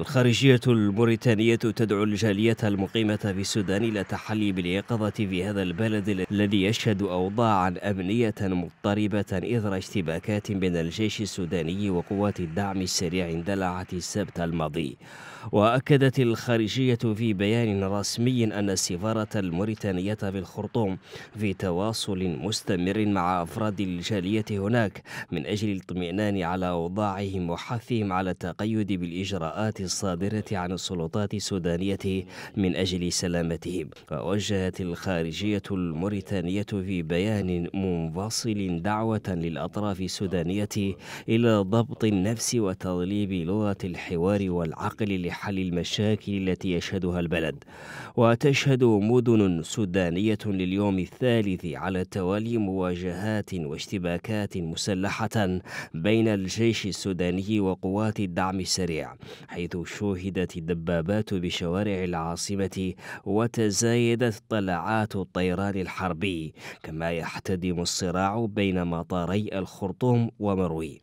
الخارجية الموريتانية تدعو الجالية المقيمة في السودان إلى التحلي باليقظة في هذا البلد الذي يشهد أوضاعا أمنية مضطربة إثر اشتباكات بين الجيش السوداني وقوات الدعم السريع اندلعت السبت الماضي وأكدت الخارجية في بيان رسمي أن السفارة الموريتانية في الخرطوم في تواصل مستمر مع أفراد الجالية هناك من أجل الاطمئنان على أوضاعهم وحثهم على التقيد بالإجراءات الصادرة عن السلطات السودانية من أجل سلامتهم ووجهت الخارجية الموريتانية في بيان منفصل دعوة للأطراف السودانية إلى ضبط النفس وتغليب لغة الحوار والعقل لحل المشاكل التي يشهدها البلد وتشهد مدن سودانية لليوم الثالث على التوالي مواجهات واشتباكات مسلحة بين الجيش السوداني وقوات الدعم السريع حيث حيث شوهدت الدبابات بشوارع العاصمة وتزايدت طلعات الطيران الحربي كما يحتدم الصراع بين مطاري الخرطوم ومروي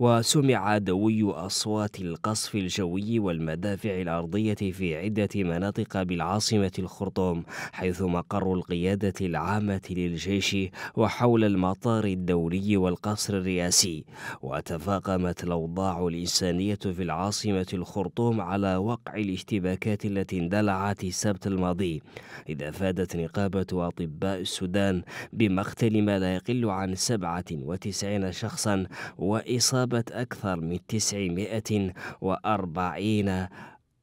وسمع دوي أصوات القصف الجوي والمدافع الأرضية في عدة مناطق بالعاصمة الخرطوم حيث مقر القيادة العامة للجيش وحول المطار الدولي والقصر الرئاسي وتفاقمت الأوضاع الإنسانية في العاصمة الخرطوم على وقع الاشتباكات التي اندلعت السبت الماضي إذ أفادت نقابة أطباء السودان بمقتل ما لا يقل عن 97 شخصا وإصابة أصابت أكثر من 940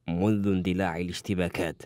منذ اندلاع الاشتباكات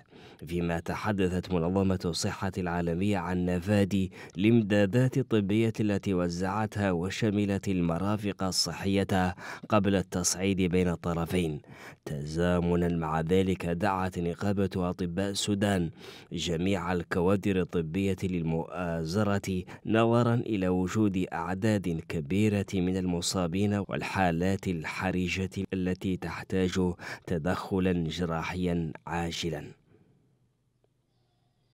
فيما تحدثت منظمة الصحة العالمية عن نفادي الإمدادات الطبية التي وزعتها وشملت المرافق الصحية قبل التصعيد بين الطرفين تزامنا مع ذلك دعت نقابة أطباء السودان جميع الكوادر الطبية للمؤازرة نظرا إلى وجود أعداد كبيرة من المصابين والحالات الحرجة التي تحتاج تدخلا جراحيا عاجلا